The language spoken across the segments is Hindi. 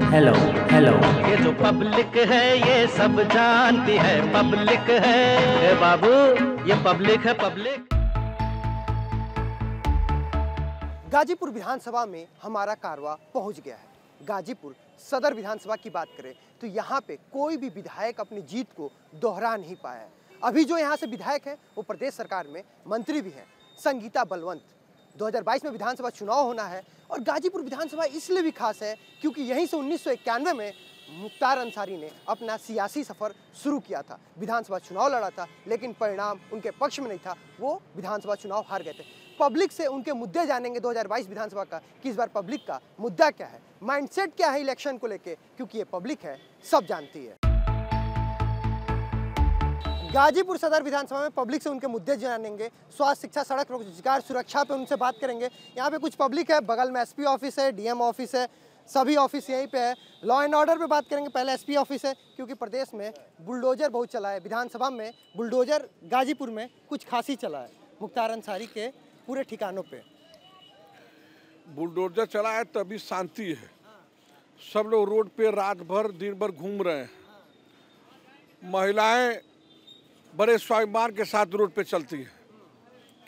हेलो हेलो ये जो पब्लिक है ये सब जानती है पब्लिक है बाबू ये पब्लिक है पब्लिक गाजीपुर विधानसभा में हमारा कारवा पहुंच गया है गाजीपुर सदर विधानसभा की बात करें तो यहाँ पे कोई भी विधायक अपनी जीत को दोहरा नहीं पाया है अभी जो यहाँ से विधायक है वो प्रदेश सरकार में मंत्री भी हैं संगीता बलवंत 2022 में विधानसभा चुनाव होना है और गाजीपुर विधानसभा इसलिए भी खास है क्योंकि यहीं से उन्नीस में मुख्तार अंसारी ने अपना सियासी सफ़र शुरू किया था विधानसभा चुनाव लड़ा था लेकिन परिणाम उनके पक्ष में नहीं था वो विधानसभा चुनाव हार गए थे पब्लिक से उनके मुद्दे जानेंगे 2022 विधानसभा का कि इस बार पब्लिक का मुद्दा क्या है माइंडसेट क्या है इलेक्शन को लेके क्योंकि ये पब्लिक है सब जानती है गाजीपुर सदर विधानसभा में पब्लिक से उनके मुद्दे जानेंगे स्वास्थ्य शिक्षा सड़क रोजगार सुरक्षा पे उनसे बात करेंगे यहाँ पे कुछ पब्लिक है बगल में एसपी ऑफिस है डीएम ऑफिस है सभी ऑफिस यहीं पे है लॉ एंड ऑर्डर पे बात करेंगे पहले एसपी ऑफिस है क्योंकि प्रदेश में बुलडोजर बहुत चला है विधानसभा में बुलडोजर गाजीपुर में कुछ खासी चला है मुख्तार अंसारी के पूरे ठिकानों पर बुलडोजर चला है तभी शांति है सब लोग रोड पे रात भर दिन भर घूम रहे हैं महिलाएं बड़े स्वाभिमान के साथ रोड पे चलती है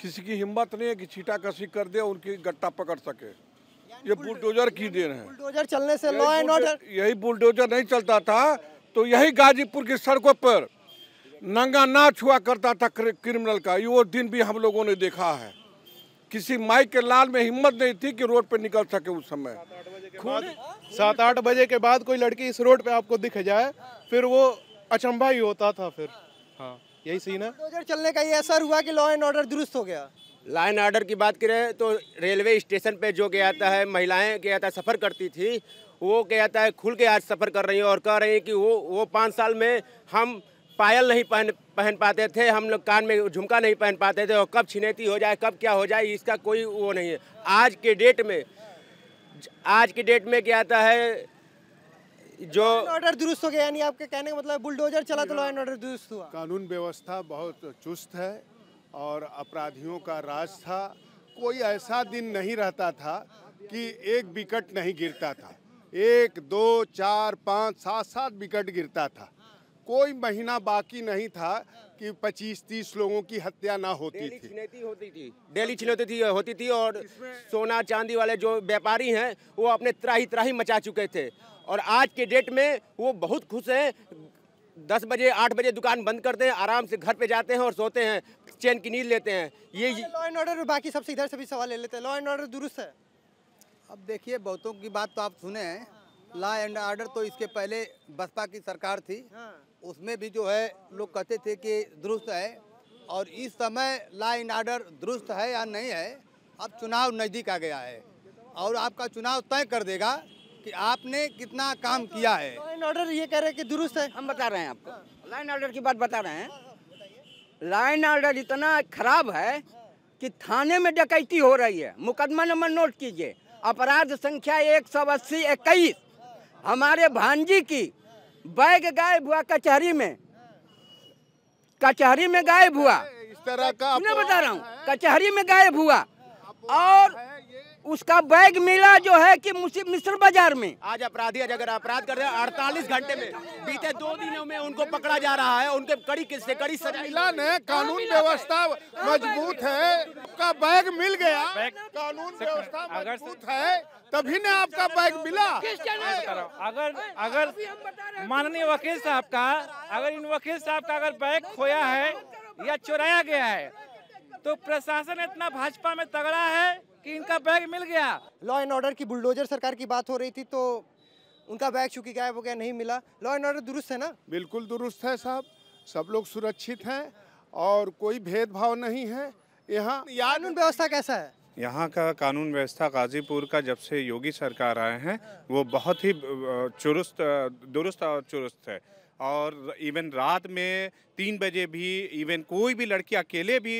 किसी की हिम्मत नहीं है कि छीटा कसी कर दे उनकी गट्टा पकड़ सके ये बुलडोजर की देन है बुलडोजर चलने से लॉ एंड ऑर्डर यही बुलडोजर नहीं चलता था तो यही गाजीपुर की सड़कों पर नंगा नाच हुआ करता था क्रिमिनल का ये वो दिन भी हम लोगों ने देखा है किसी माइक के लाल में हिम्मत नहीं थी कि रोड पे निकल सके उस समय सात आठ बजे के बाद कोई लड़की इस रोड पे आपको दिख जाए फिर वो अचंभा ही होता था फिर हाँ यही सीन है दो चलने का ये असर हुआ कि लॉ एंड ऑर्डर दुरुस्त हो गया लॉ एंड ऑर्डर की बात करें तो रेलवे स्टेशन पे जो क्या आता है महिलाएं क्या आता है सफ़र करती थी वो क्या आता है खुल के आज सफ़र कर रही हैं और कह रही हैं कि वो वो पाँच साल में हम पायल नहीं पहन पहन पाते थे हम लोग कान में झुमका नहीं पहन पाते थे और कब छिनेती हो जाए कब क्या हो जाए इसका कोई वो नहीं है आज के डेट में आज के डेट में क्या आता है जो ऑर्डर दुरुस्त हो गया यानी आपके कहने का मतलब बुलडोजर चला तो लॉ एंड ऑर्डर दुरुस्त हुआ कानून व्यवस्था बहुत चुस्त है और अपराधियों का राज था कोई ऐसा दिन नहीं रहता था कि एक विकट नहीं गिरता था एक दो चार पाँच सात सात विकट गिरता था कोई महीना बाकी नहीं था कि 25-30 लोगों की हत्या ना होती थी होती थी डेली थी होती थी और सोना चांदी वाले जो व्यापारी हैं वो अपने त्राही त्राही मचा चुके थे और आज के डेट में वो बहुत खुश हैं दस बजे आठ बजे दुकान बंद करते हैं आराम से घर पे जाते हैं और सोते हैं चैन की नींद लेते हैं ये लॉ एंड ऑर्डर बाकी सबसे इधर से भी सवाल ले लेते हैं लॉ एंड ऑर्डर दुरुस्त है अब देखिए बहुतों की बात तो आप सुने हैं लॉ एंड ऑर्डर तो इसके पहले बसपा की सरकार थी हाँ। उसमें भी जो है लोग कहते थे कि दुरुस्त है और इस समय लॉ एंड ऑर्डर दुरुस्त है या नहीं है अब चुनाव नज़दीक आ गया है और आपका चुनाव तय कर देगा कि आपने कितना काम तो किया है लाइन तो ऑर्डर ये कह रहे हैं कि दुरुस्त है हम बता रहे हैं आपको लाइन ऑर्डर की बात बता रहे हैं लाइन ऑर्डर इतना खराब है कि थाने में डकैती हो रही है मुकदमा नंबर नोट कीजिए अपराध संख्या एक सौ अस्सी इक्कीस हमारे भांजी की बैग गायब हुआ कचहरी में कचहरी में गायब हुआ इस तरह का मैं बता रहा हूँ कचहरी में गायब हुआ और उसका बैग मिला जो है कि मिस्र बाजार में आज अपराधी अगर अपराध कर रहे हैं अड़तालीस घंटे में बीते दो दिनों में उनको पकड़ा जा रहा है उनके कड़ी किस्से कड़ी सजा ने कानून व्यवस्था मजबूत है आपका बैग मिल गया कानून व्यवस्था मजबूत है तभी ने आपका बैग मिला अगर अगर माननीय वकील साहब का अगर इन वकील साहब का अगर बैग खोया है या चुराया गया है तो प्रशासन इतना भाजपा में तगड़ा है कि इनका बैग मिल गया लॉ एंड ऑर्डर की बुलडोजर सरकार की बात हो रही थी तो उनका बैग चूंकि गायब हो गया नहीं मिला लॉ एंड ऑर्डर दुरुस्त है ना बिल्कुल दुरुस्त है साहब सब लोग सुरक्षित हैं और कोई भेदभाव नहीं है यहाँ कानून व्यवस्था कैसा है यहाँ का कानून व्यवस्था गाजीपुर का जब से योगी सरकार आए हैं वो बहुत ही चुरुस्त दुरुस्त और चुरुस्त है और इवन रात में तीन बजे भी इवन कोई भी लड़की अकेले भी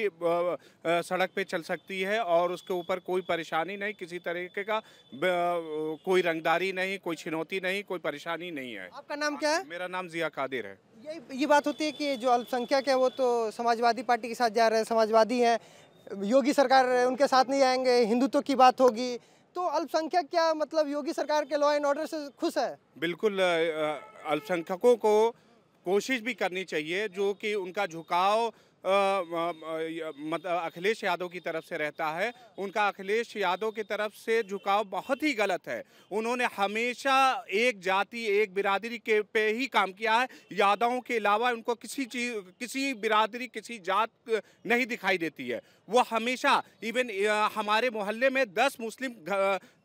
सड़क पे चल सकती है और उसके ऊपर कोई परेशानी नहीं किसी तरीके का कोई रंगदारी नहीं कोई चुनौती नहीं कोई परेशानी नहीं है आपका नाम क्या है मेरा नाम जिया कादिर है ये ये बात होती है कि जो अल्पसंख्यक है वो तो समाजवादी पार्टी के साथ जा रहे हैं समाजवादी हैं योगी सरकार उनके साथ नहीं आएंगे हिंदुत्व की बात होगी तो अल्पसंख्यक क्या मतलब योगी सरकार के लॉ एंड ऑर्डर से खुश है बिल्कुल अल्पसंख्यकों को कोशिश भी करनी चाहिए जो कि उनका झुकाव अखिलेश यादव की तरफ से रहता है उनका अखिलेश यादव की तरफ से झुकाव बहुत ही गलत है उन्होंने हमेशा एक जाति एक बिरादरी के पे ही काम किया है यादवों के अलावा उनको किसी चीज किसी बिरादरी किसी जात नहीं दिखाई देती है वो हमेशा इवन हमारे मोहल्ले में दस मुस्लिम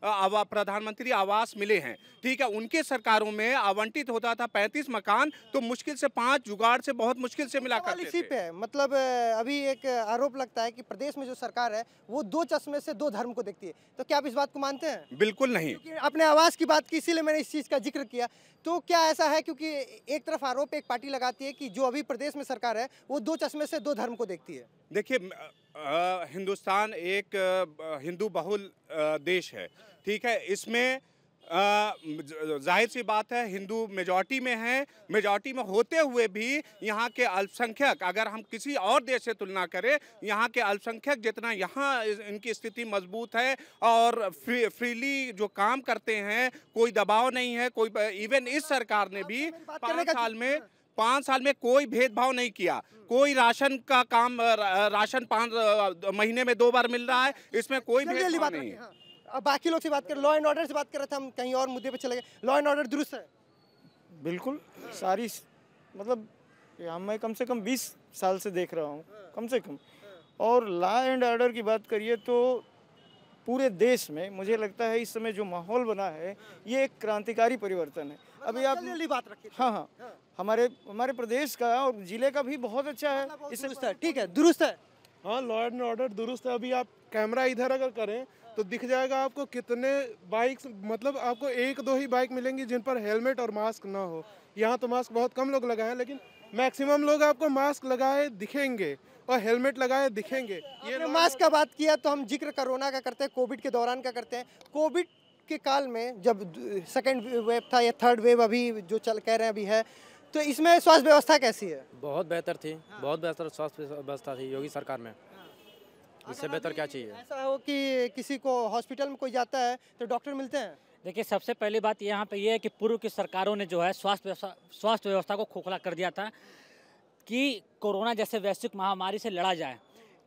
आवा, प्रधानमंत्री आवास मिले हैं ठीक है उनके सरकारों में आवंटित होता था पैंतीस मकान तो मुश्किल से पांच जुगाड़ से बहुत मुश्किल से मिला करते इसी पे मतलब अभी एक आरोप लगता है कि प्रदेश में जो सरकार है वो दो चश्मे से दो धर्म को देखती है तो क्या आप इस बात को मानते हैं बिल्कुल नहीं अपने आवास की बात की इसीलिए मैंने इस चीज़ का जिक्र किया तो क्या ऐसा है क्योंकि एक तरफ आरोप एक पार्टी लगाती है कि जो अभी प्रदेश में सरकार है वो दो चश्मे से दो धर्म को देखती है देखिए हिंदुस्तान एक हिंदू बहुल देश है ठीक है इसमें जाहिर सी बात है हिंदू मेजॉरिटी में है मेजॉरिटी में होते हुए भी यहाँ के अल्पसंख्यक अगर हम किसी और देश से तुलना करें यहाँ के अल्पसंख्यक जितना यहाँ इनकी स्थिति मजबूत है और फ्री, फ्रीली जो काम करते हैं कोई दबाव नहीं है कोई इवन इस सरकार ने भी पाँच साल में पाँच साल में कोई भेदभाव नहीं किया कोई राशन का काम राशन पाँच महीने में दो बार मिल रहा है इसमें कोई भेदभाव नहीं है हाँ। बाकी लोग से बात कर लॉ एंड ऑर्डर से बात कर रहे थे हम कहीं और मुद्दे पे चले गए लॉ एंड ऑर्डर दुरुस्त है बिल्कुल सारी मतलब हम मैं कम से कम 20 साल से देख रहा हूँ कम से कम हाँ। और लॉ एंड ऑर्डर की बात करिए तो पूरे देश में मुझे लगता है इस समय जो माहौल बना है ये एक क्रांतिकारी परिवर्तन है मतलब अभी आप बात रखी हाँ, हाँ हाँ हमारे हमारे प्रदेश का और जिले का भी बहुत अच्छा है मतलब इससे ठीक है दुरुस्त है हाँ लॉ एंड ऑर्डर दुरुस्त है अभी आप कैमरा इधर अगर करें तो दिख जाएगा आपको कितने बाइक मतलब आपको एक दो ही बाइक मिलेंगी जिन पर हेलमेट और मास्क ना हो यहाँ तो मास्क बहुत कम लोग लगाए लेकिन मैक्सिमम लोग आपको मास्क लगाए दिखेंगे और हेलमेट लगाए दिखेंगे ये मास्क का बात किया तो हम जिक्र कोरोना का करते हैं कोविड के दौरान का करते हैं कोविड के काल में जब सेकेंड वेव था या थर्ड वेव अभी जो चल कह रहे हैं अभी है तो इसमें स्वास्थ्य व्यवस्था कैसी है बहुत बेहतर थी हाँ। बहुत बेहतर स्वास्थ्य व्यवस्था थी योगी सरकार में हाँ। इससे बेहतर क्या चाहिए ऐसा हो कि किसी को हॉस्पिटल में कोई जाता है तो डॉक्टर मिलते हैं देखिए सबसे पहली बात यहाँ पे ये यह है कि पूर्व की सरकारों ने जो है स्वास्थ्य स्वास्थ्य व्यवस्था को खोखला कर दिया था कि कोरोना जैसे वैश्विक महामारी से लड़ा जाए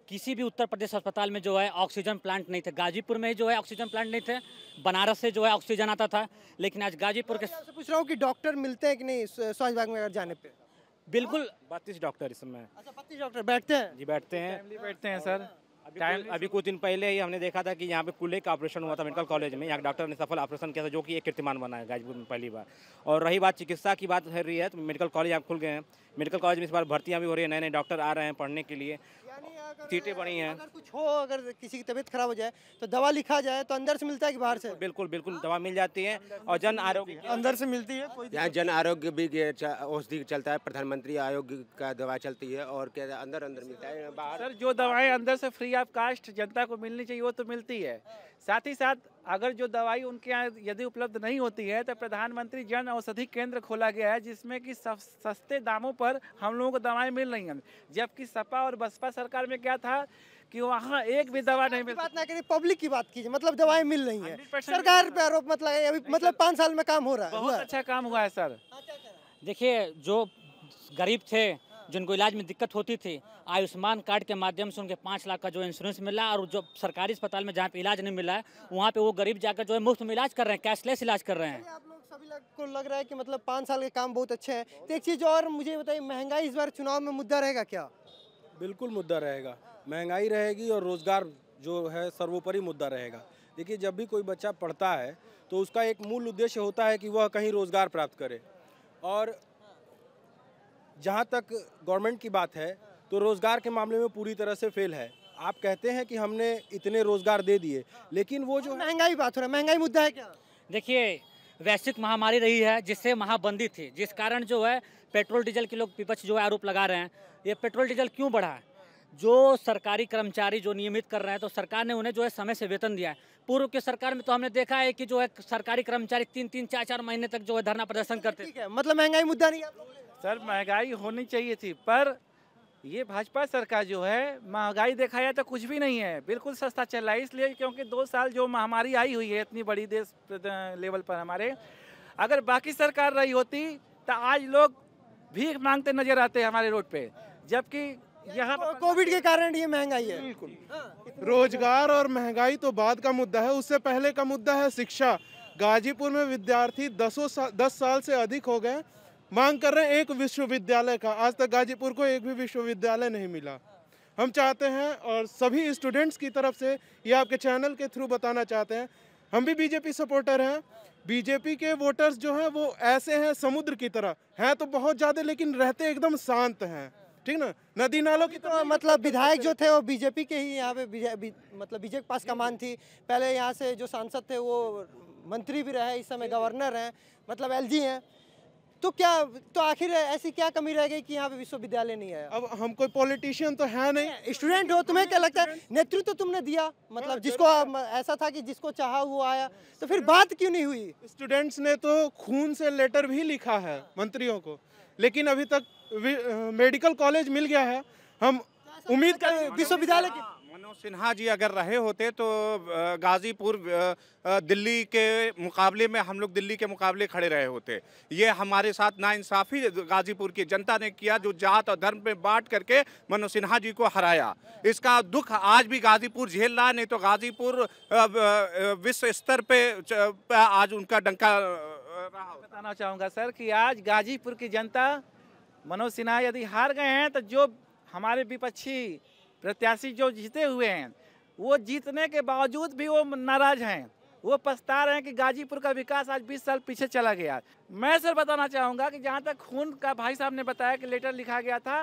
किसी भी उत्तर प्रदेश अस्पताल में जो है ऑक्सीजन प्लांट नहीं थे गाजीपुर में जो है ऑक्सीजन प्लांट नहीं थे बनारस से जो है ऑक्सीजन आता था लेकिन आज गाजीपुर के पूछ रहा हूँ कि डॉक्टर मिलते हैं कि नहीं स्वास्थ्य विभाग में अगर जाने पे बिल्कुल बत्तीस डॉक्टर इस समय अच्छा बत्तीस डॉक्टर बैठते हैं जी बैठते हैं बैठते हैं सर टाइम अभी कुछ दिन पहले ही हमने देखा था कि यहाँ पे कुल्हे का ऑपरेशन हुआ था मेडिकल कॉलेज में यहाँ डॉक्टर ने सफल ऑपरेशन किया था जो कि एक कीर्तिमान बना है गाजीपुर में पहली बार और रही बात चिकित्सा की बात रही है तो मेडिकल कॉलेज यहाँ खुल गए हैं मेडिकल कॉलेज में इस बार भर्तियाँ भी हो रही है नए नए डॉक्टर आ रहे हैं पढ़ने के लिए सीटें बनी हैं अगर कुछ हो अगर किसी की तबीयत खराब हो जाए तो दवा लिखा जाए तो अंदर से मिलता है कि बाहर से बिल्कुल बिल्कुल हाँ? दवा मिल जाती है और जन आरोग्य अंदर से मिलती है यहाँ जन आरोग्य भी औषधि चलता है प्रधानमंत्री आरोग्य का दवा चलती है और क्या अंदर अंदर मिलता है बाहर जो दवाएं अंदर से फ्री ऑफ कास्ट जनता को मिलनी चाहिए वो तो मिलती है हाँ। साथ ही साथ अगर जो दवाई उनके यहाँ यदि उपलब्ध नहीं होती है तो प्रधानमंत्री जन औषधि केंद्र खोला गया है जिसमें कि सस्ते दामों पर हम लोगों को दवाएं मिल रही हैं जबकि सपा और बसपा सरकार में क्या था कि वहाँ एक भी दवा नहीं मिल बात ना करिए पब्लिक की बात कीजिए मतलब दवाएं मिल रही है सरकार पे आरोप मतलब अभी अच्छा। मतलब पाँच साल में काम हो रहा है बहुत अच्छा काम हुआ है सर हाँ, देखिए जो गरीब थे जिनको इलाज में दिक्कत होती थी आयुष्मान कार्ड के माध्यम से उनके पाँच लाख का जो इंश्योरेंस मिला और जो सरकारी अस्पताल में जहाँ पे इलाज नहीं मिला है वहाँ पे वो गरीब जाकर जो है मुफ्त में इलाज कर रहे हैं कैशलेस इलाज कर रहे हैं आप लोग सभी को लग रहा है कि मतलब पाँच साल के काम बहुत अच्छे हैं तो एक चीज़ और मुझे बताइए महंगाई इस बार चुनाव में मुद्दा रहेगा क्या बिल्कुल मुद्दा रहेगा महंगाई रहेगी और रोज़गार जो है सर्वोपरि मुद्दा रहेगा देखिए जब भी कोई बच्चा पढ़ता है तो उसका एक मूल उद्देश्य होता है कि वह कहीं रोज़गार प्राप्त करे और जहाँ तक गवर्नमेंट की बात है तो रोज़गार के मामले में पूरी तरह से फेल है आप कहते हैं कि हमने इतने रोज़गार दे दिए लेकिन वो जो महंगाई बात हो रहा है महंगाई मुद्दा है क्या देखिए वैश्विक महामारी रही है जिससे महाबंदी थी जिस कारण जो है पेट्रोल डीजल के लोग विपक्ष जो है आरोप लगा रहे हैं ये पेट्रोल डीजल क्यों बढ़ा है जो सरकारी कर्मचारी जो नियमित कर रहे हैं तो सरकार ने उन्हें जो है समय से वेतन दिया है पूर्व की सरकार में तो हमने देखा है कि जो है सरकारी कर्मचारी तीन तीन चार चार महीने तक जो है धरना प्रदर्शन करते हैं मतलब महंगाई मुद्दा नहीं सर महंगाई होनी चाहिए थी पर ये भाजपा सरकार जो है महंगाई देखा जाए तो कुछ भी नहीं है बिल्कुल सस्ता चल रहा है इसलिए क्योंकि दो साल जो महामारी आई हुई है इतनी बड़ी देश लेवल पर हमारे अगर बाकी सरकार रही होती तो आज लोग भीख मांगते नजर आते हैं हमारे रोड पे जबकि यहाँ कोविड के कारण ये महंगाई है बिल्कुल हाँ। रोजगार और महंगाई तो बाद का मुद्दा है उससे पहले का मुद्दा है शिक्षा गाजीपुर में विद्यार्थी दसों सा, दस साल से अधिक हो गए मांग कर रहे हैं एक विश्वविद्यालय का आज तक गाजीपुर को एक भी विश्वविद्यालय नहीं मिला हम चाहते हैं और सभी स्टूडेंट्स की तरफ से ये आपके चैनल के थ्रू बताना चाहते हैं हम भी बीजेपी सपोर्टर हैं बीजेपी के वोटर्स जो हैं वो ऐसे हैं समुद्र की तरह हैं तो बहुत ज़्यादा लेकिन रहते एकदम शांत हैं ठीक ना नदी नालों की तो तरह मतलब तो मतलब विधायक जो थे वो बीजेपी के ही यहाँ पे मतलब बीजेपी के पास कमान थी पहले यहाँ से जो सांसद थे वो मंत्री भी रहे इस समय गवर्नर हैं मतलब एलजी हैं तो क्या तो आखिर ऐसी क्या कमी रह गई कि यहाँ पे विश्वविद्यालय नहीं आया अब हम कोई पॉलिटिशियन तो है नहीं स्टूडेंट हो तुम्हें क्या लगता है नेतृत्व तो तुमने दिया मतलब हाँ, जिसको ऐसा था कि जिसको चाहा वो आया तो फिर बात क्यों नहीं हुई स्टूडेंट्स ने तो खून से लेटर भी लिखा है मंत्रियों को लेकिन अभी तक मेडिकल कॉलेज मिल गया है हम तो उम्मीद कर विश्वविद्यालय मनोज सिन्हा जी अगर रहे होते तो गाज़ीपुर दिल्ली के मुकाबले में हम लोग दिल्ली के मुकाबले खड़े रहे होते ये हमारे साथ नाइंसाफ़ी गाज़ीपुर की जनता ने किया जो जात और धर्म में बांट करके मनोज सिन्हा जी को हराया इसका दुख आज भी गाज़ीपुर झेल रहा नहीं तो गाज़ीपुर विश्व स्तर पे आज उनका डंका रहा बताना चाहूँगा सर कि आज गाज़ीपुर की जनता मनोज सिन्हा यदि हार गए हैं तो जो हमारे विपक्षी प्रत्याशी जो जीते हुए हैं वो जीतने के बावजूद भी वो नाराज हैं वो पछता रहे हैं कि गाजीपुर का विकास आज 20 साल पीछे चला गया मैं सर बताना चाहूँगा कि जहाँ तक खून का भाई साहब ने बताया कि लेटर लिखा गया था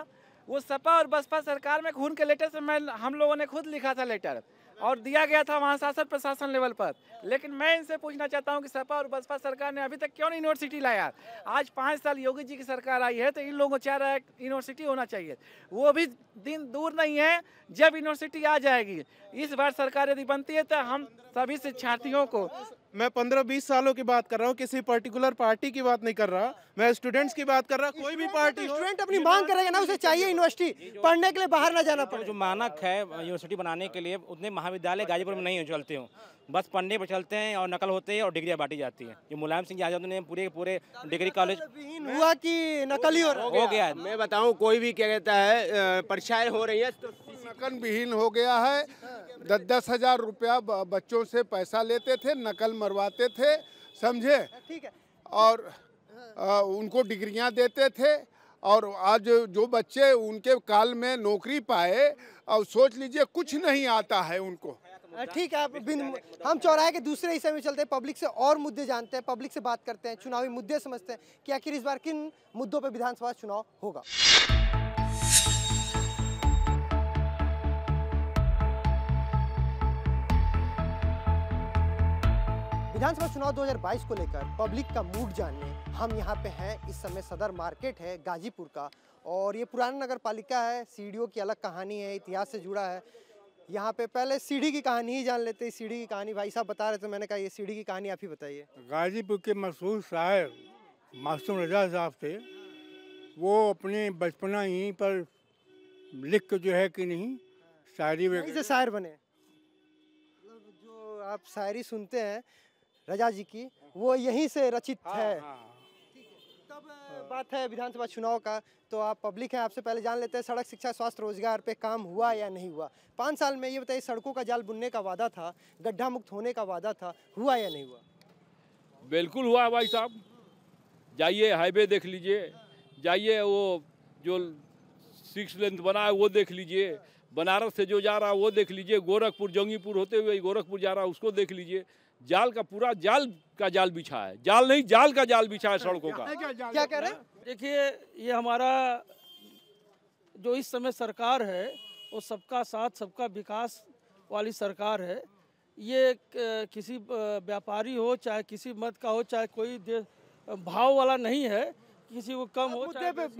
वो सपा और बसपा सरकार में खून के लेटर से मैं हम लोगों ने खुद लिखा था लेटर और दिया गया था वहाँ शासन प्रशासन लेवल पर लेकिन मैं इनसे पूछना चाहता हूँ कि सपा और बसपा सरकार ने अभी तक क्यों नहीं यूनिवर्सिटी लाया आज पाँच साल योगी जी की सरकार आई है तो इन लोगों को चाह रहा है यूनिवर्सिटी होना चाहिए वो भी दिन दूर नहीं है जब यूनिवर्सिटी आ जाएगी इस बार सरकार यदि बनती है तो हम सभी शिक्षार्थियों को मैं पंद्रह बीस सालों की बात कर रहा हूँ किसी पर्टिकुलर पार्टी की बात नहीं कर रहा मैं स्टूडेंट्स की बात कर रहा कोई भी पार्टी स्टूडेंट अपनी मांग करेगा ना उसे चाहिए यूनिवर्सिटी पढ़ने के लिए बाहर ना जाना पड़े जो मानक है यूनिवर्सिटी बनाने के लिए उतने महाविद्यालय गाजीपुर में नहीं चलते हूँ बस पढ़ने पर चलते हैं और नकल होते हैं और डिग्रियाँ बांटी जाती है ये मुलायम सिंह यादव ने पूरे पूरे डिग्री कॉलेज हुआ कि नकल ही हो रहा हो गया है मैं बताऊँ कोई भी क्या कहता है परीक्षाएं हो रही है तो नकल विहीन हो गया है दस दस हजार रुपया बच्चों से पैसा लेते थे नकल मरवाते थे समझे ठीक है और आ, उनको डिग्रियां देते थे और आज जो बच्चे उनके काल में नौकरी पाए और सोच लीजिए कुछ नहीं आता है उनको ठीक है आप बिन हम चौराहे के दूसरे हिस्से में चलते हैं पब्लिक से और मुद्दे जानते हैं पब्लिक से बात करते हैं चुनावी मुद्दे समझते हैं कि आखिर इस बार किन मुद्दों पर विधानसभा चुनाव होगा विधानसभा चुनाव 2022 को लेकर पब्लिक का मूड जानने हम यहाँ पे हैं इस समय सदर मार्केट है गाजीपुर का और ये पुराना नगर पालिका है सीढ़ियों की अलग कहानी है इतिहास से जुड़ा है यहाँ पे पहले सीढ़ी की कहानी ही जान लेते सीढ़ी की कहानी भाई साहब बता रहे थे मैंने कहा ये सीढ़ी की कहानी आप ही बताइए गाजीपुर के मशहूर शायर मासूम रजा साहब थे वो अपने बचपना ही पर लिख के जो है कि नहीं शायरी वगैरह शायर बने मतलब जो आप शायरी सुनते हैं रजा जी की वो यहीं से रचित हाँ, है हाँ। अब बात है विधानसभा चुनाव का तो आप पब्लिक है आपसे पहले जान लेते हैं सड़क शिक्षा स्वास्थ्य रोजगार पे काम हुआ या नहीं हुआ पाँच साल में ये बताइए सड़कों का जाल बुनने का वादा था गड्ढा मुक्त होने का वादा था हुआ या नहीं हुआ बिल्कुल हुआ भाई साहब जाइए हाईवे देख लीजिए जाइए वो जो सिक्स लेंथ बना है वो देख लीजिए बनारस से जो जा रहा है वो देख लीजिए गोरखपुर जंगीपुर होते हुए गोरखपुर जा रहा है उसको देख लीजिए जाल का पूरा जाल का जाल बिछा है जाल नहीं जाल का जाल बिछा है सड़कों का क्या कह रहे हैं देखिए ये हमारा जो इस समय सरकार है वो सबका साथ सबका विकास वाली सरकार है ये किसी व्यापारी हो चाहे किसी मत का हो चाहे कोई भाव वाला नहीं है किसी को कम हो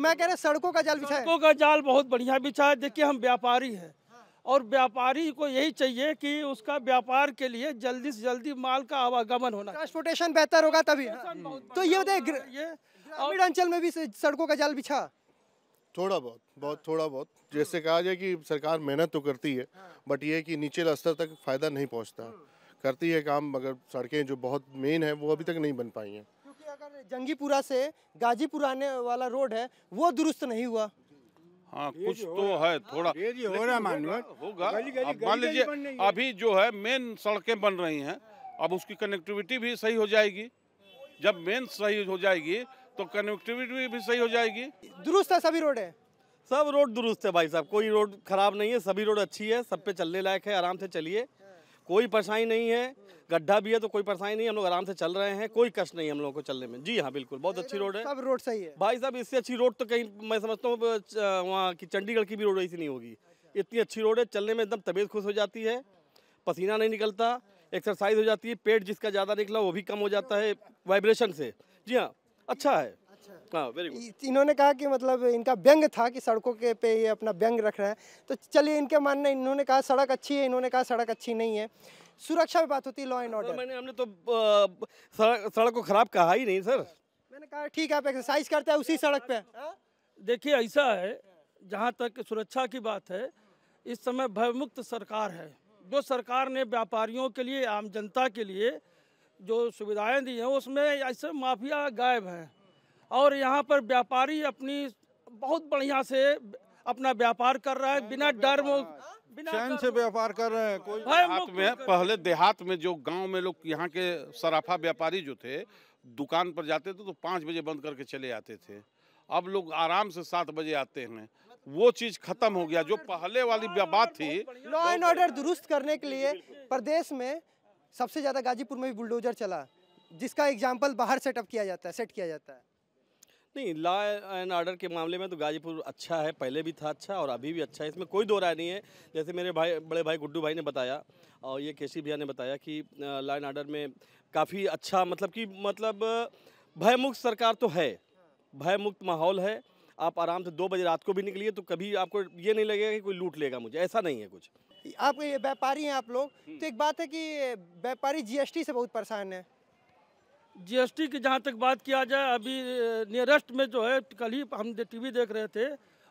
मैं कह रहा सड़कों का जाल बिछा सड़कों का जाल बहुत बढ़िया बिछा है देखिए हम व्यापारी हैं और व्यापारी को यही चाहिए कि उसका व्यापार के लिए जल्दी से जल्दी माल का आवागमन होना ट्रांसपोर्टेशन बेहतर होगा तभी हाँ। तो ये बताइए ग्रामीण अंचल में भी सड़कों का जाल बिछा थोड़ा बहुत बहुत थोड़ा बहुत जैसे कहा जाए कि सरकार मेहनत तो करती है बट ये कि नीचे स्तर तक फायदा नहीं पहुँचता करती है काम मगर सड़कें जो बहुत मेन है वो अभी तक नहीं बन पाई हैं क्योंकि अगर जंगीपुरा से गाजीपुर आने वाला रोड है वो दुरुस्त नहीं हुआ हाँ कुछ तो है थोड़ा हाँ, हो रहा मानवर होगा मान लीजिए अभी जो है मेन सड़कें बन रही हैं अब उसकी कनेक्टिविटी भी सही हो जाएगी जब मेन सही हो जाएगी तो कनेक्टिविटी भी सही हो जाएगी दुरुस्त है सभी रोड है सब रोड दुरुस्त है भाई साहब कोई रोड खराब नहीं है सभी रोड अच्छी है सब पे चलने लायक है आराम से चलिए कोई परेशानी नहीं है गड्ढा भी है तो कोई परेशानी नहीं हम लोग आराम से चल रहे हैं कोई कष्ट नहीं हम लोगों को चलने में जी हाँ बिल्कुल बहुत अच्छी रोड है सब रोड सही है भाई साहब इससे अच्छी रोड तो कहीं मैं समझता हूँ वहाँ की चंडीगढ़ की भी रोड ऐसी नहीं होगी अच्छा। इतनी अच्छी रोड है चलने में एकदम तबीयत खुश हो जाती है पसीना नहीं निकलता एक्सरसाइज हो जाती है पेट जिसका ज़्यादा निकला वो भी कम हो जाता है वाइब्रेशन से जी हाँ अच्छा है हाँ, इन्होंने कहा कि मतलब इनका व्यंग था कि सड़कों के पे ये अपना व्यंग रख रहा है तो चलिए इनके मानने इन्होंने कहा सड़क अच्छी है इन्होंने कहा सड़क अच्छी नहीं है सुरक्षा भी बात होती है लॉ एंड ऑर्डर मैंने हमने तो सड़क सड़क को खराब कहा ही नहीं सर मैंने कहा ठीक है आप एक्सरसाइज करते हैं उसी सड़क पे हाँ? देखिए ऐसा है जहाँ तक सुरक्षा की बात है इस समय भयमुक्त सरकार है जो सरकार ने व्यापारियों के लिए आम जनता के लिए जो सुविधाएं दी हैं उसमें ऐसे माफिया गायब हैं और यहाँ पर व्यापारी अपनी बहुत बढ़िया से अपना व्यापार कर रहा है बिना डर वो चैन से व्यापार कर रहे हैं कोई देहात में पहले देहात में जो गांव में लोग यहाँ के सराफा व्यापारी जो थे दुकान पर जाते थे तो पाँच बजे बंद करके चले आते थे अब लोग आराम से सात बजे आते हैं वो चीज खत्म हो गया जो पहले वाली हाँ, बात थी लॉ एंड ऑर्डर दुरुस्त करने के लिए प्रदेश में सबसे ज्यादा गाजीपुर में भी बुलडोजर चला जिसका एग्जाम्पल बाहर सेटअप किया जाता है सेट किया जाता है नहीं लॉ एंड ऑर्डर के मामले में तो गाजीपुर अच्छा है पहले भी था अच्छा और अभी भी अच्छा है इसमें कोई दो राय नहीं है जैसे मेरे भाई बड़े भाई गुड्डू भाई ने बताया और ये केसी भैया ने बताया कि लॉ एंड ऑर्डर में काफ़ी अच्छा मतलब कि मतलब भयमुक्त सरकार तो है भयमुक्त माहौल है आप आराम से दो बजे रात को भी निकलिए तो कभी आपको ये नहीं लगेगा कि कोई लूट लेगा मुझे ऐसा नहीं है कुछ आप ये व्यापारी हैं आप लोग तो एक बात है कि व्यापारी जीएसटी से बहुत परेशान है जीएसटी की जहाँ तक बात किया जाए अभी नियरेस्ट में जो है कल ही हम टीवी देख रहे थे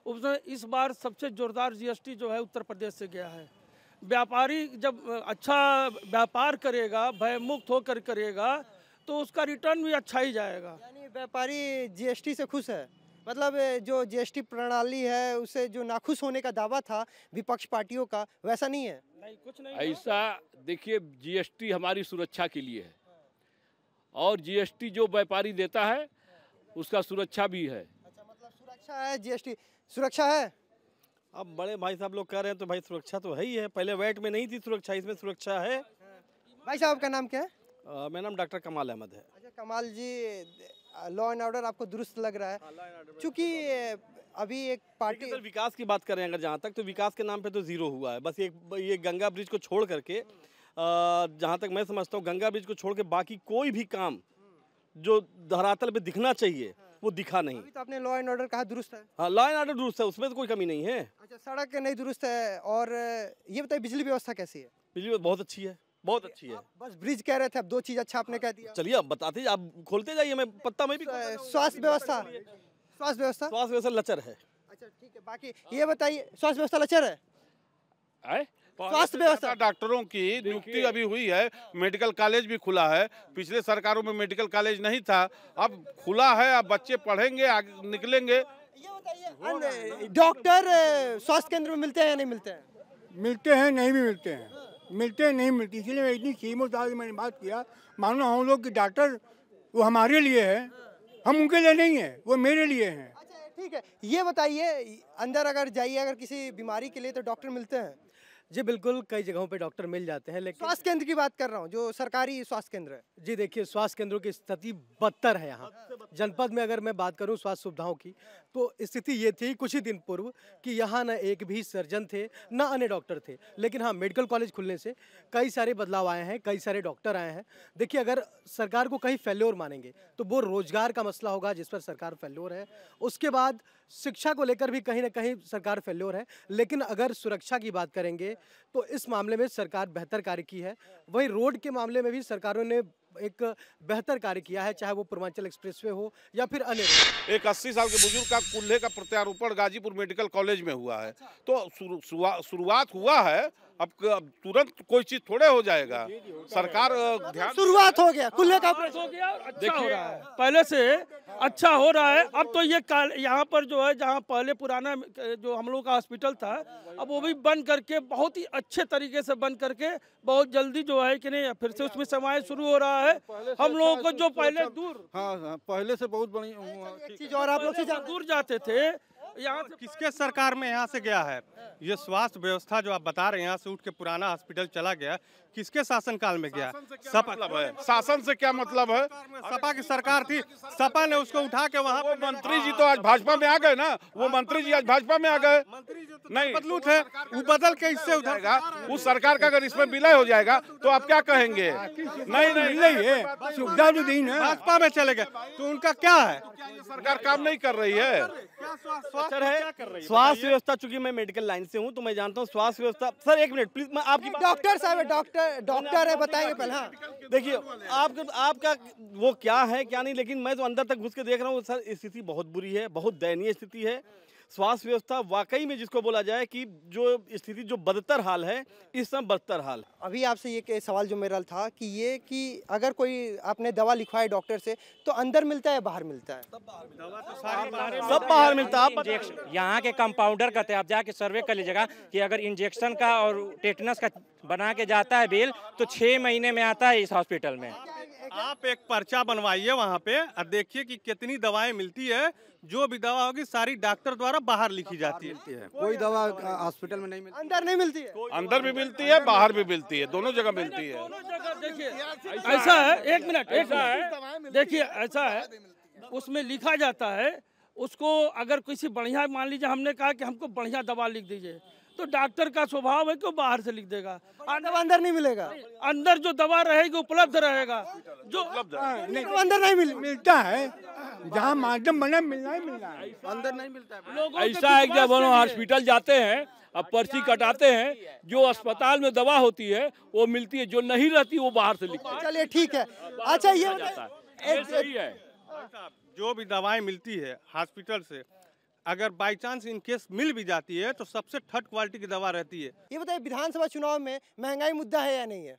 उसमें इस बार सबसे जोरदार जीएसटी जो है उत्तर प्रदेश से गया है व्यापारी जब अच्छा व्यापार करेगा भयमुक्त होकर करेगा तो उसका रिटर्न भी अच्छा ही जाएगा यानी व्यापारी जीएसटी से खुश है मतलब जो जीएसटी प्रणाली है उसे जो नाखुश होने का दावा था विपक्ष पार्टियों का वैसा नहीं है नहीं कुछ नहीं ऐसा देखिए जीएसटी हमारी सुरक्षा के लिए है और जीएसटी जो व्यापारी देता है उसका सुरक्षा भी है अच्छा मतलब सुरक्षा है जीएसटी सुरक्षा है अब बड़े भाई साहब लोग कह रहे हैं तो भाई सुरक्षा तो है ही है पहले वेट में नहीं थी सुरक्षा इसमें सुरक्षा है भाई साहब का नाम क्या है मेरा नाम डॉक्टर कमाल अहमद है अच्छा कमाल जी लॉ एंड ऑर्डर आपको दुरुस्त लग रहा है हाँ, चूँकि अभी एक पार्टी विकास की बात करें अगर जहाँ तक तो विकास के नाम पे तो जीरो हुआ है बस ये ये गंगा ब्रिज को छोड़ करके जहाँ तक मैं समझता हूँ गंगा ब्रिज को छोड़ के बाकी कोई भी काम जो धरातल पे दिखना चाहिए हाँ। वो दिखा नहीं अभी तो आपने लॉ एंड ऑर्डर कहा दुरुस्त है हाँ लॉ एंड ऑर्डर दुरुस्त है उसमें तो कोई कमी नहीं है अच्छा सड़क नहीं दुरुस्त है और ये बताइए बिजली व्यवस्था कैसी है बिजली बहुत अच्छी है बहुत अच्छी है बस ब्रिज कह रहे थे अब दो चीज अच्छा आपने कह दिया चलिए अब बताते आप खोलते जाइए मैं पत्ता में भी स्वास्थ्य व्यवस्था स्वास्थ्य व्यवस्था स्वास्थ्य व्यवस्था लचर है अच्छा ठीक है बाकी ये बताइए स्वास्थ्य व्यवस्था लचर है आए? स्वास्थ्य व्यवस्था डॉक्टरों की नियुक्ति अभी हुई है मेडिकल कॉलेज भी खुला है पिछले सरकारों में मेडिकल कॉलेज नहीं था अब खुला है अब बच्चे पढ़ेंगे आगे निकलेंगे डॉक्टर स्वास्थ्य केंद्र में मिलते हैं या नहीं मिलते हैं मिलते हैं नहीं भी मिलते हैं मिलते हैं नहीं मिलते इसलिए मैं इतनी सीमों साहब मैंने बात किया मानो हम लोग की डॉक्टर वो हमारे लिए है हम उनके लिए नहीं है वो मेरे लिए हैं अच्छा, ठीक है ये बताइए अंदर अगर जाइए अगर किसी बीमारी के लिए तो डॉक्टर मिलते हैं जी बिल्कुल कई जगहों पे डॉक्टर मिल जाते हैं लेकिन स्वास्थ्य केंद्र की बात कर रहा हूँ जो सरकारी स्वास्थ्य केंद्र है जी देखिए स्वास्थ्य केंद्रों की स्थिति बदतर है यहाँ जनपद में अगर मैं बात करूँ स्वास्थ्य सुविधाओं की तो स्थिति ये थी कुछ ही दिन पूर्व कि यहाँ न एक भी सर्जन थे न अन्य डॉक्टर थे लेकिन हाँ मेडिकल कॉलेज खुलने से कई सारे बदलाव आए हैं कई सारे डॉक्टर आए हैं देखिए अगर सरकार को कहीं फेल्योर मानेंगे तो वो रोजगार का मसला होगा जिस पर सरकार फेल्योर है उसके बाद शिक्षा को लेकर भी कहीं ना कहीं सरकार फेल्योर है लेकिन अगर सुरक्षा की बात करेंगे तो इस मामले में सरकार बेहतर कार्य की है वहीं रोड के मामले में भी सरकारों ने एक बेहतर कार्य किया है चाहे वो पूर्वांचल एक्सप्रेसवे हो या फिर अन्य एक अस्सी साल के बुजुर्ग का कुल्हे का प्रत्यारोपण गाजीपुर मेडिकल कॉलेज में हुआ है तो शुरुआत हुआ है अब तुरंत कोई चीज थोड़े हो जाएगा सरकार मतलब ध्यान शुरुआत हो गया खुले का हो गया अच्छा हो पहले से अच्छा हो रहा है अब तो ये यहाँ पर जो है जहाँ पहले पुराना जो हम लोग का हॉस्पिटल था अब वो भी बंद करके बहुत ही अच्छे तरीके से बंद करके बहुत जल्दी जो है कि नहीं फिर से उसमें समाज शुरू हो रहा है हम लोगों अच्छा को जो पहले दूर हाँ हाँ पहले से बहुत बड़ी अच्छा, चीज और आप लोग दूर जाते थे तो यहाँ से किसके सरकार में यहाँ से गया है ये स्वास्थ्य व्यवस्था जो आप बता रहे हैं यहाँ से उठ के पुराना हॉस्पिटल चला गया किसके शासन काल में गया सपा मतलब है शासन से क्या मतलब है सपा की सरकार थी सपा ने उसको उठा के वहाँ मंत्री जी तो आज भाजपा में आ गए ना वो हाँ। मंत्री जी आज भाजपा में आ गए तो तो नहीं बदलू थे वो बदल के इससे उठाएगा उस सरकार का अगर इसमें विलय हो जाएगा तो आप क्या कहेंगे नहीं नहीं नहीं है सुविधा भी दी है भाजपा में चले गए तो उनका क्या है सरकार काम नहीं कर रही है सर अच्छा, है स्वास्थ्य व्यवस्था चूंकि मैं मेडिकल लाइन से हूँ तो मैं जानता हूँ स्वास्थ्य व्यवस्था सर एक मिनट प्लीज मैं आपकी डॉक्टर साहब डॉक्टर डॉक्टर डॉक्टर है बताएंगे पहले हाँ देखिए आपका आपका वो क्या है क्या नहीं लेकिन मैं तो अंदर तक घुस के देख रहा हूँ सर स्थिति बहुत बुरी है बहुत दयनीय स्थिति है स्वास्थ्य व्यवस्था वाकई में जिसको बोला जाए कि जो स्थिति जो बदतर हाल है इस समय बदतर हाल अभी आपसे ये सवाल जो मेरा था कि ये कि अगर कोई आपने दवा लिखवाए डॉक्टर से तो अंदर मिलता है बाहर मिलता है तो सब बाहर मिलता है यहाँ के कंपाउंडर कहते हैं आप जाके सर्वे कर लीजिएगा कि अगर इंजेक्शन का और टेटनस का बना के जाता है बिल तो छः महीने में आता है इस हॉस्पिटल में आप एक पर्चा बनवाइए वहाँ पे और देखिए कि कितनी दवाएं मिलती है जो भी दवा होगी सारी डॉक्टर द्वारा बाहर लिखी जाती है।, है कोई दवा हॉस्पिटल में नहीं मिलती अंदर नहीं मिलती है अंदर भी मिलती है बाहर भी मिलती है दोनों जगह मिलती है देखिए ऐसा है एक मिनट ऐसा है देखिए ऐसा है उसमें लिखा जाता है उसको अगर किसी बढ़िया मान लीजिए हमने कहा कि हमको बढ़िया दवा लिख दीजिए तो डॉक्टर का स्वभाव है कि वो बाहर से लिख देगा अंदर तो अंदर नहीं मिलेगा अंदर जो दवा रहेगी उपलब्ध रहेगा जो हाँ, तो अंदर नहीं मिल, मिलता है जहाँ माध्यम बने मिलना ही मिलना है अंदर नहीं मिलता है ऐसा है जब हम हॉस्पिटल जाते हैं अब हाँ, पर्ची कटाते हैं जो अस्पताल में दवा होती है वो मिलती है जो नहीं रहती वो बाहर से लिखती है चलिए ठीक है अच्छा ये है जो भी दवाएं मिलती है हॉस्पिटल से अगर बाई चांस इन केस मिल भी जाती है तो सबसे थर्ड क्वालिटी की दवा रहती है ये बताइए विधानसभा चुनाव में महंगाई मुद्दा है या नहीं है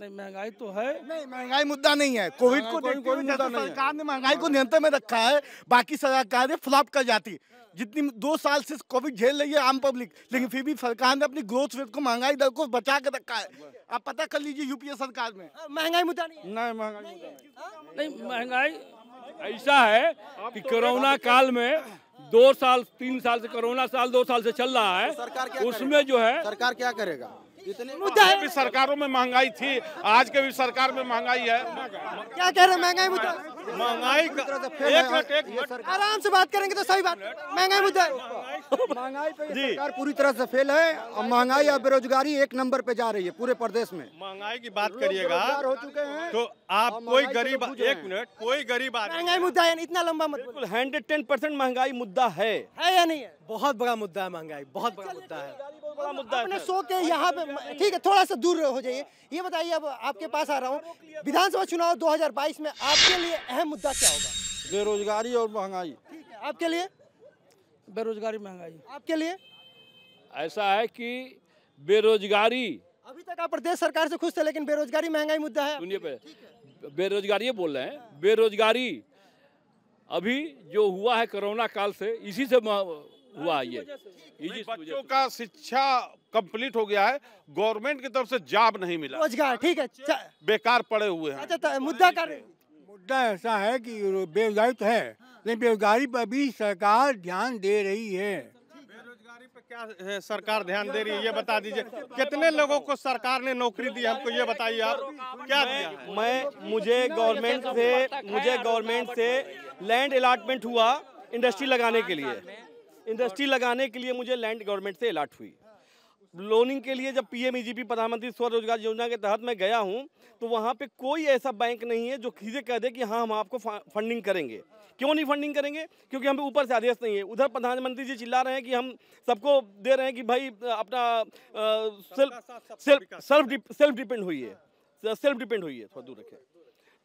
नहीं महंगाई तो है नहीं महंगाई मुद्दा नहीं है कोविड को सरकार ने महंगाई को नियंत्रण में रखा है बाकी सरकारें फ्लॉप कर जाती जितनी दो साल से कोविड झेल रही है आम पब्लिक लेकिन फिर भी सरकार ने अपनी ग्रोथ रेट को महंगाई दर को बचा के रखा है आप पता कर लीजिए यूपीए सरकार में हाँ, महंगाई मुद्दा नहीं नहीं महंगाई नहीं महंगाई ऐसा है कि कोरोना काल में दो साल तीन साल से कोरोना साल दो साल से चल रहा है तो सरकार क्या उसमें जो है सरकार क्या करेगा इतने भी सरकारों में महंगाई थी आज के भी सरकार में महंगाई है क्या कह रहे हैं महंगाई मुद्दा महंगाई आराम से बात करेंगे तो सही बात महंगाई मुद्दा महंगाई पे सरकार पूरी तरह से फेल है और महंगाई और बेरोजगारी एक नंबर पे जा रही है पूरे प्रदेश में महंगाई की बात करिएगा हो चुके हैं तो आप कोई गरीब एक मिनट कोई गरीब महंगाई मुद्दा है इतना लंबा मतलब हंड्रेड टेन परसेंट महंगाई मुद्दा है या नहीं है बहुत बड़ा मुद्दा है महंगाई बहुत बड़ा मुद्दा है अपने सो के यहाँ पे ठीक है थोड़ा सा दूर हो जाइए ये बताइए अब आपके पास आ रहा हूँ विधानसभा चुनाव 2022 में आपके लिए अहम मुद्दा क्या होगा बेरोजगारी और महंगाई आपके लिए बेरोजगारी महंगाई आपके लिए ऐसा है कि बेरोजगारी अभी तक आप प्रदेश सरकार से खुश थे लेकिन बेरोजगारी महंगाई मुद्दा है सुनिए पे बेरोजगारी बोल रहे हैं बेरोजगारी अभी जो हुआ है कोरोना काल से इसी से हुआ ये बच्चों का शिक्षा कंप्लीट हो गया है गवर्नमेंट की तरफ से जॉब नहीं मिला रोजगार ठीक है बेकार पड़े हुए हैं अच्छा तो मुद्दा कर मुद्दा ऐसा है कि बेरोजगारी तो है लेकिन बेरोजगारी पर भी सरकार ध्यान दे रही है बेरोजगारी पर क्या है? सरकार ध्यान दे रही है ये बता दीजिए कितने लोगों को सरकार ने नौकरी दी हमको ये बताइए आप क्या दिया मैं मुझे गवर्नमेंट से मुझे गवर्नमेंट से लैंड अलाटमेंट हुआ इंडस्ट्री लगाने के लिए इंडस्ट्री लगाने के लिए मुझे लैंड गवर्नमेंट से अलाट हुई लोनिंग के लिए जब पी प्रधानमंत्री स्वरोजगार योजना के तहत मैं गया हूं तो वहां पे कोई ऐसा बैंक नहीं है जो खीजे कह दे कि हाँ हम आपको फंडिंग करेंगे क्यों नहीं फंडिंग करेंगे क्योंकि हमें ऊपर से आदेश नहीं है उधर प्रधानमंत्री जी चिल्ला रहे हैं कि हम सबको दे रहे हैं कि भाई अपना सेल्फ सेल्फ सेल्फ डिपेंड हुई है सेल्फ डिपेंड हुई है थोड़ा दूर रखें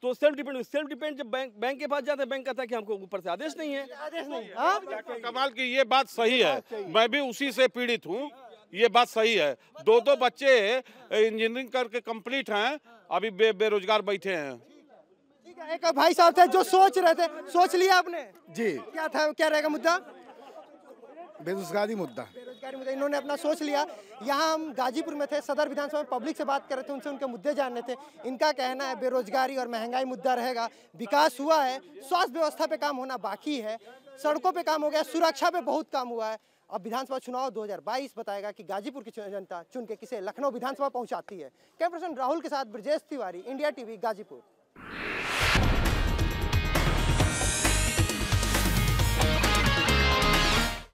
तो सेल्फ डिपेंड सेल्फ डिपेंड जब बैंक बैंक के पास जाते हैं बैंक कहता है कि हमको ऊपर से आदेश नहीं है आदेश नहीं है हाँ? तो कमाल की ये बात सही है मैं भी उसी से पीड़ित हूँ ये बात सही है दो दो बच्चे इंजीनियरिंग करके कंप्लीट हैं अभी बे, बेरोजगार बैठे हैं एक भाई साहब थे जो सोच रहे थे सोच लिया आपने जी क्या था क्या रहेगा मुद्दा बेरोजगारी मुद्दा बेरोजगारी मुद्दा इन्होंने अपना सोच लिया यहाँ हम गाजीपुर में थे सदर विधानसभा में पब्लिक से बात कर रहे थे उनसे उनके मुद्दे जानने थे इनका कहना है बेरोजगारी और महंगाई मुद्दा रहेगा विकास हुआ है स्वास्थ्य व्यवस्था पे काम होना बाकी है सड़कों पे काम हो गया सुरक्षा पे बहुत काम हुआ है अब विधानसभा चुनाव 2022 बताएगा कि गाजीपुर की जनता चुन के किसे लखनऊ विधानसभा पहुंचाती है कैमरा पर्सन राहुल के साथ ब्रजेश तिवारी इंडिया टीवी गाजीपुर